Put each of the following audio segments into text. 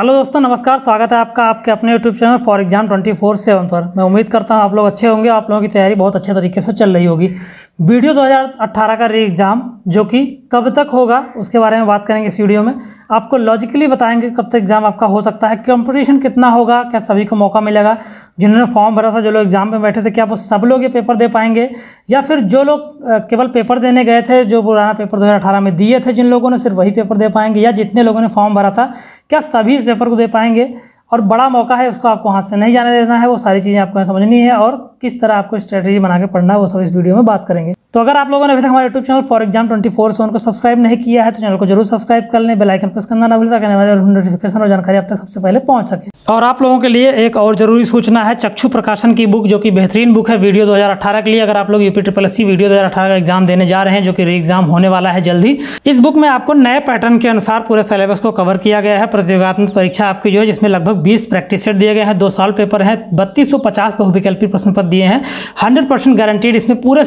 hello दोस्तों नमस्कार स्वागत है आपका आपके अपने YouTube channel for exam twenty four seven पर मैं उम्मीद करता हूँ आप लोग अच्छे होंगे आप लोगों की तैयारी बहुत अच्छे तरीके से चल रही होगी वीडियो 2018 का री एग्ज़ाम जो कि कब तक होगा उसके बारे में बात करेंगे इस वीडियो में आपको लॉजिकली बताएंगे कब तक एग्ज़ाम आपका हो सकता है कंपटीशन कितना होगा क्या सभी को मौका मिलेगा जिन्होंने फॉर्म भरा था जो लोग एग्ज़ाम में बैठे थे क्या वो सब लोग ये पेपर दे पाएंगे या फिर जो लोग केवल पेपर देने गए थे जो पुराना पेपर दो में दिए थे जिन लोगों ने सिर्फ वही पेपर दे पाएंगे या जितने लोगों ने फॉर्म भरा था क्या सभी इस पेपर को दे पाएंगे और बड़ा मौका है उसको आपको हाथ से नहीं जाने देना है वो सारी चीज़ें आपको समझनी है और किस तरह आपको स्ट्रेटेजी बना के पढ़ना है वो सब इस वीडियो में बात करेंगे तो अगर आप लोगों ने अभी तक हमारे YouTube channel for exam twenty four seven को सब्सक्राइब नहीं किया है तो चैनल को जरूर सब्सक्राइब कर लें बेलाइकन प्रेस करना ना भूल सकें हमारे नोटिफिकेशन और जानकारी आप तक सबसे पहले पहुंच सके और आप लोगों के लिए एक और ज़रूरी सूचना है चक्षु प्रकाशन की बुक जो कि बेहतरीन बुक है वीडियो 2018 के लिए अगर आप लोग यूपी ट्रिपल एस वीडियो 2018 का एग्जाम देने जा रहे हैं जो कि री एग्जाम होने वाला है जल्दी इस बुक में आपको नए पैटर्न के अनुसार पूरे सिलेबस को कवर किया गया है प्रतियोगात्मक परीक्षा आपकी जो है जिसमें लगभग बीस प्रैक्टिस सेट दिए गए हैं दो साल पेपर है बत्तीस सौ पचास बहुविकल्पी प्रश्न पत्र दिए हैं हंड्रेड गारंटीड इसमें पूरे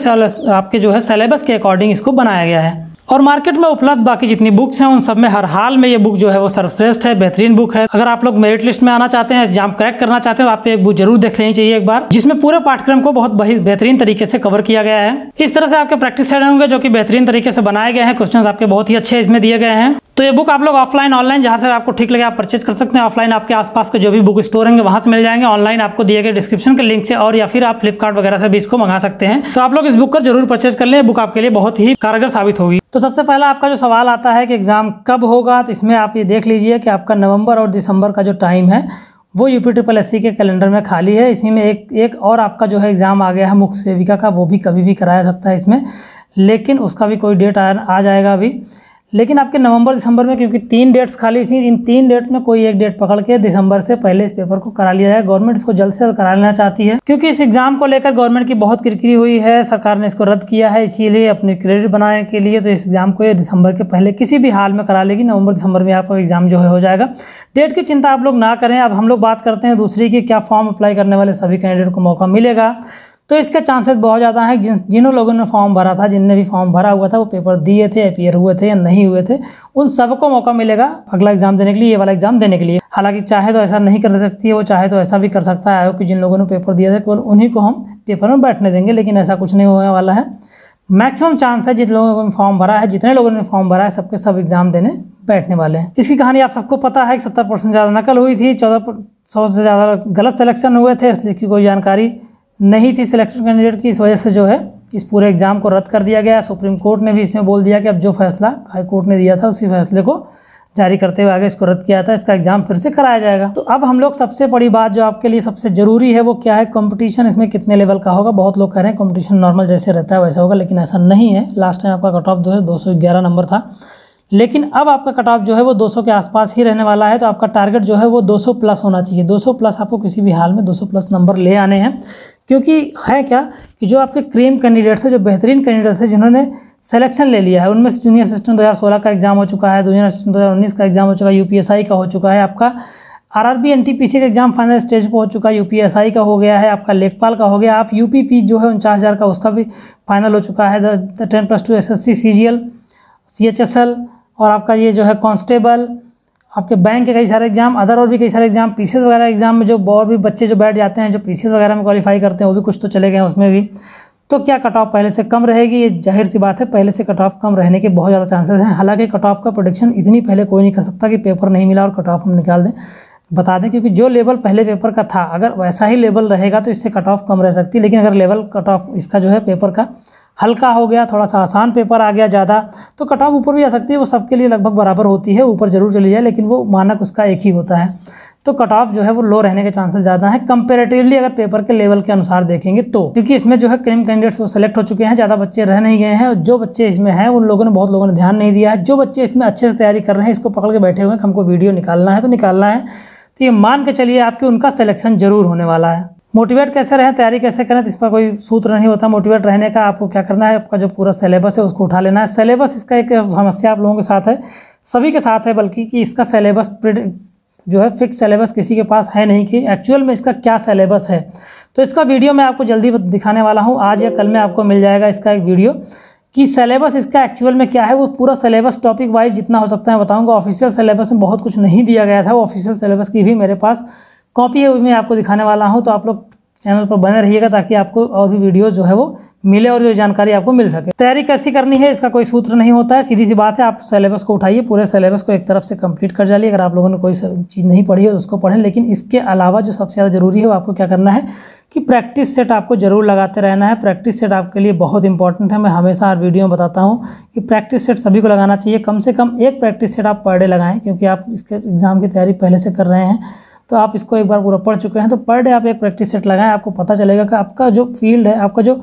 आपके जो है सिलेबस के अकॉर्डिंग इसको बनाया गया है और मार्केट में उपलब्ध बाकी जितनी बुक्स हैं उन सब में हर हाल में ये बुक जो है वो सर्वश्रेष्ठ है बेहतरीन बुक है अगर आप लोग मेरिट लिस्ट में आना चाहते हैं एग्जाम क्रैक करना चाहते हैं तो आपको एक बुक जरूर देख लेनी चाहिए एक बार जिसमें पूरे पाठ्यक्रम को बहुत बेहतरीन तरीके से कवर किया गया है इस तरह से आपके प्रैक्टिस सेट होंगे जो कि बेहतरीन तरीके से बनाए गए हैं क्वेश्चन आपके बहुत ही अच्छे इसमें दिए गए हैं तो ये बुक आप लोग ऑफलाइन ऑनलाइन जहां से आपको ठीक लगे आप परचेज कर सकते हैं ऑफलाइन आपके आसपास के जो भी बुक स्टोर होंगे वहाँ से मिल जाएंगे ऑनलाइन आपको दिए गए डिस्क्रिप्शन के लिंक से और या फिर आप फ्लिपकार्ट वगैरह से भी इसको मंगा सकते हैं तो आप लोग इस बुक का जरूर परचेज कर लें बुक आपके लिए बहुत ही कारगर साबित होगी तो सबसे पहला आपका जो सवाल आता है कि एग्ज़ाम कब होगा तो इसमें आप ये देख लीजिए कि आपका नवंबर और दिसंबर का जो टाइम है वो यू पी ट्रिपल एस के कैलेंडर में खाली है इसी में एक एक और आपका जो है एग्ज़ाम आ गया है मुख्य सेविका का वो भी कभी भी कराया सकता है इसमें लेकिन उसका भी कोई डेट आ, आ जाएगा अभी लेकिन आपके नवंबर दिसंबर में क्योंकि तीन डेट्स खाली थी इन तीन डेट्स में कोई एक डेट पकड़ के दिसंबर से पहले इस पेपर को करा लिया जाए गवर्नमेंट इसको जल्द से जल्द करा लेना चाहती है क्योंकि इस एग्जाम को लेकर गवर्नमेंट की बहुत किरकिरी हुई है सरकार ने इसको रद्द किया है इसीलिए अपने क्रेडिट बनाने के लिए तो इस एग्जाम को ये दिसंबर के पहले किसी भी हाल में करा लेगी नवंबर दिसंबर में आपका एग्जाम जो है हो जाएगा डेट की चिंता आप लोग ना करें अब हम लोग बात करते हैं दूसरी की क्या फॉर्म अप्लाई करने वाले सभी कैंडिडेट को मौका मिलेगा तो इसका चांसेस बहुत ज़्यादा है जिन जिन लोगों ने फॉर्म भरा था जिनने भी फॉर्म भरा हुआ था वो पेपर दिए थे अपियर हुए थे या नहीं हुए थे उन सबको मौका मिलेगा अगला एग्जाम देने के लिए ये वाला एग्जाम देने के लिए हालांकि चाहे तो ऐसा नहीं कर सकती है वो चाहे तो ऐसा भी कर सकता है आयोग कि जिन लोगों ने पेपर दिया था केवल उन्हीं को हम पेपर में बैठने देंगे लेकिन ऐसा कुछ नहीं होने वाला है मैक्सिमम चांस है जिन लोगों ने फॉर्म भरा है जितने लोगों ने फॉर्म भरा है सबके सब एग्जाम देने बैठने वाले हैं इसकी कहानी आप सबको पता है कि सत्तर परसेंट ज़्यादा नकल हुई थी चौदह सौ से ज़्यादा गलत सिलेक्शन हुए थे इसलिए की कोई जानकारी नहीं थी सिलेक्टेड कैंडिडेट की इस वजह से जो है इस पूरे एग्ज़ाम को रद्द कर दिया गया सुप्रीम कोर्ट ने भी इसमें बोल दिया कि अब जो फैसला हाई कोर्ट ने दिया था उसी फैसले को जारी करते हुए आगे इसको रद्द किया था इसका एग्ज़ाम फिर से कराया जाएगा तो अब हम लोग सबसे बड़ी बात जो आपके लिए सबसे ज़रूरी है वो क्या है कंपटीशन इसमें कितने लेवल का होगा बहुत लोग कह रहे हैं कंपटीशन नॉर्मल जैसे रहता है वैसा होगा लेकिन ऐसा नहीं है लास्ट टाइम आपका कट ऑफ जो है दो नंबर था लेकिन अब आपका कट ऑफ जो है वो दो के आसपास ही रहने वाला है तो आपका टारगेट जो है वो दो प्लस होना चाहिए दो प्लस आपको किसी भी हाल में दो प्लस नंबर ले आने हैं क्योंकि है क्या कि जो आपके क्रीम कैंडिडेट्स हैं जो बेहतरीन कैंडिडेट्स हैं जिन्होंने सेलेक्शन ले लिया है उनमें से जूनियर असिस्टेंट 2016 का एग्ज़ाम हो चुका है जूनियर असिस्टेंट 2019 का एग्ज़ाम हो चुका है यूपीएसआई का हो चुका है आपका आरआरबी एनटीपीसी का एग्जाम फाइनल स्टेज पर हो चुका है यूपीएसआई का हो गया है आपका लेखपाल का हो गया आप यू जो है उनचास हज़ार का उसका भी फाइनल हो चुका है ten plus two S S C C G L C H S L और आपका ये जो है कॉन्स्टेबल आपके बैंक के कई सारे एग्जाम अदर और भी कई सारे एग्जाम पीसीएस वगैरह एग्जाम में जो और भी बच्चे जो बैठ जाते हैं जो पीसीएस वगैरह में क्वालिफाई करते हैं वो भी कुछ तो चले गए हैं उसमें भी तो क्या कट ऑफ पहले से कम रहेगी ये जाहिर सी बात है पहले से कट ऑफ कम रहने के बहुत ज़्यादा चांसेस हैं हालांकि कट ऑफ का प्रोडिक्शन इतनी पहले कोई नहीं कर सकता कि पेपर नहीं मिला और कट ऑफ हम निकाल दें बता दें क्योंकि जो लेवल पहले पेपर का था अगर वैसा ही लेवल रहेगा तो इससे कट ऑफ कम रह सकती लेकिन अगर लेवल कट ऑफ इसका जो है पेपर का हल्का हो गया थोड़ा सा आसान पेपर आ गया ज़्यादा तो कट ऑफ ऊपर भी आ सकती है वो सबके लिए लगभग बराबर होती है ऊपर ज़रूर चली जाए लेकिन वो मानक उसका एक ही होता है तो कट ऑफ जो है वो लो रहने के चांसेस ज़्यादा हैं कंपेरेटिवली अगर पेपर के लेवल के अनुसार देखेंगे तो क्योंकि इसमें जो है क्रीम कैंडिडेट्स वो सेलेक्ट हो चुके हैं ज़्यादा बच्चे रह नहीं गए हैं और जो बच्चे इसमें हैं उन लोगों ने बहुत लोगों ने ध्यान नहीं दिया है जो बच्चे इसमें अच्छे से तैयारी कर रहे हैं इसको पकड़ के बैठे हुए हैं हमको वीडियो निकालना है तो निकालना है तो ये मान के चलिए आपके उनका सिलेक्शन जरूर होने वाला है मोटिवेट कैसे रहें तैयारी कैसे करें तो इस पर कोई सूत्र नहीं होता मोटिवेट रहने का आपको क्या करना है आपका जो पूरा सिलेबस है उसको उठा लेना है सिलेबस इसका एक समस्या आप लोगों के साथ है सभी के साथ है बल्कि कि इसका सिलेबस जो है फिक्स सिलेबस किसी के पास है नहीं कि एक्चुअल में इसका क्या सिलेबस है तो इसका वीडियो मैं आपको जल्दी दिखाने वाला हूँ आज या कल में आपको मिल जाएगा इसका एक वीडियो कि सिलेबस इसका एक्चुअल में क्या है वो पूरा सिलेबस टॉपिक वाइज जितना हो सकता है बताऊँगा ऑफिशियल सिलेबस में बहुत कुछ नहीं दिया गया था वो ऑफिशियल सिलेबस की भी मेरे पास कॉपी है वो मैं आपको दिखाने वाला हूँ तो आप लोग चैनल पर बने रहिएगा ताकि आपको और भी वीडियो जो है वो मिले और जो जानकारी आपको मिल सके तैयारी कैसी करनी है इसका कोई सूत्र नहीं होता है सीधी सी बात है आप सिलेबस को उठाइए पूरे सिलेबस को एक तरफ से कंप्लीट कर जाइए अगर आप लोगों ने कोई चीज़ नहीं पढ़ी है तो उसको पढ़ें लेकिन इसके अलावा जो सबसे ज़्यादा ज़रूरी है वो आपको क्या करना है कि प्रैक्टिस सेट आपको ज़रूर लगाते रहना है प्रैक्टिस सेट आपके लिए बहुत इंपॉर्टेंट है मैं हमेशा हर वीडियो में बताता हूँ कि प्रैक्टिस सेट सभी को लगाना चाहिए कम से कम एक प्रैक्टिस सेट आप पर डे लगाएँ क्योंकि आप इसके एग्ज़ाम की तैयारी पहले से कर रहे हैं तो आप इसको एक बार पूरा पढ़ चुके हैं तो पर डे आप एक प्रैक्टिस सेट लगाएं आपको पता चलेगा कि आपका जो फील्ड है आपका जो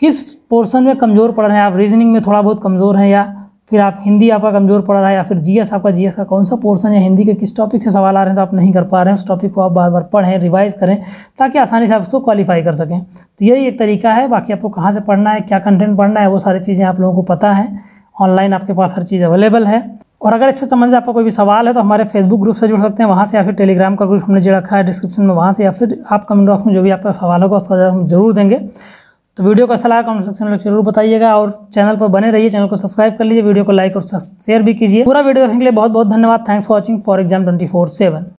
किस पोर्सन में कमज़ोर पड़ रहे हैं आप रीजनिंग में थोड़ा बहुत कमज़ोर हैं या फिर आप हिंदी आपका कमज़ोर पड़ रहा है या फिर जीएस आपका जीएस का कौन सा पोर्सन या हिंदी के किस टॉपिक से सवाल आ रहे हैं तो आप नहीं कर पा रहे हैं उस टॉपिक को आप बार बार पढ़ें रिवाइज़ करें ताकि आसानी से आप उसको क्वालिफाई कर सकें तो यही एक तरीका है बाकी आपको कहाँ से पढ़ना है क्या कंटेंट पढ़ना है वो सारी चीज़ें आप लोगों को पता है ऑनलाइन आपके पास हर चीज़ अवेलेबल है और अगर इससे संबंधित आपका कोई भी सवाल है तो हमारे फेसबुक ग्रुप से जुड़ सकते हैं वहाँ से या फिर टेलीग्राम का ग्रुप हमने जो रखा है डिस्क्रिप्शन में वहाँ से या फिर आप कमेंट बॉक्स में जो भी आपका सवाल होगा उसका हम जरूर देंगे तो वीडियो का सलाह कमेंट सेक्शन में जरूर बताइएगा और चैनल पर बने रहिए चैनल को सब्सक्राइब कर लीजिए वीडियो को लाइक और शेयर भी कीजिए पूरा वीडियो देखने के लिए बहुत बहुत धन्यवाद thanks for watching for exam twenty four seven